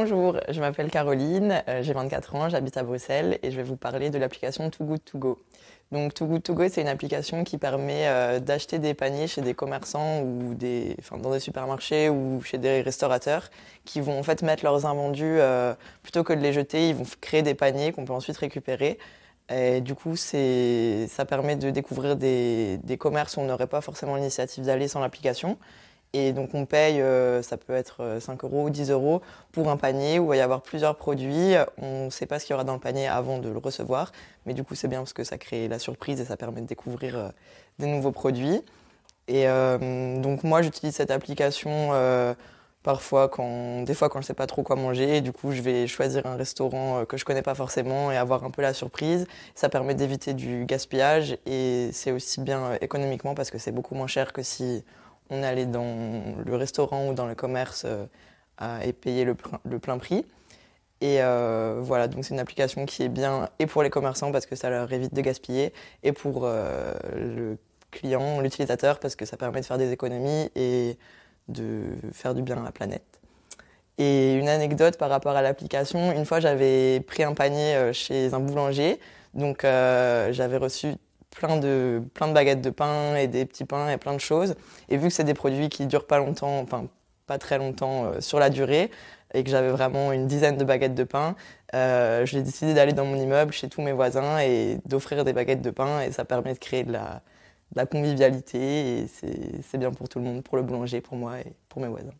Bonjour, je m'appelle Caroline, euh, j'ai 24 ans, j'habite à Bruxelles et je vais vous parler de l'application Too Good To Go. Donc Too Good To Go, c'est une application qui permet euh, d'acheter des paniers chez des commerçants ou dans des supermarchés ou chez des restaurateurs qui vont en fait mettre leurs invendus, euh, plutôt que de les jeter, ils vont créer des paniers qu'on peut ensuite récupérer. du coup, ça permet de découvrir des commerces où on n'aurait pas forcément l'initiative d'aller sans l'application. Et donc on paye, euh, ça peut être 5 euh, euros ou 10 euros pour un panier où il va y avoir plusieurs produits. On ne sait pas ce qu'il y aura dans le panier avant de le recevoir, mais du coup c'est bien parce que ça crée la surprise et ça permet de découvrir euh, des nouveaux produits. Et donc moi j'utilise cette application parfois quand, des fois quand je ne sais pas trop quoi manger, du coup je vais choisir un restaurant que je ne connais pas forcément et avoir un peu la surprise. Ça permet d'éviter du gaspillage et c'est aussi bien économiquement parce que c'est beaucoup moins cher que si on allait dans le restaurant ou dans le commerce euh, et payer le, plein prix. Et euh, voilà, donc c'est une application qui est bien et pour les commerçants parce que ça leur évite de gaspiller et pour euh, le client, l'utilisateur parce que ça permet de faire des économies et de faire du bien à la planète. Et une anecdote par rapport à l'application, une fois j'avais pris un panier chez un boulanger, donc j'avais reçu plein de, plein de baguettes de pain et des petits pains et plein de choses. Et vu que c'est des produits qui durent pas longtemps, enfin pas très longtemps euh, sur la durée, et que j'avais vraiment une dizaine de baguettes de pain, euh, j'ai décidé d'aller dans mon immeuble chez tous mes voisins et d'offrir des baguettes de pain. Et ça permet de créer de la, de la convivialité et c'est bien pour tout le monde, pour le boulanger, pour moi et pour mes voisins.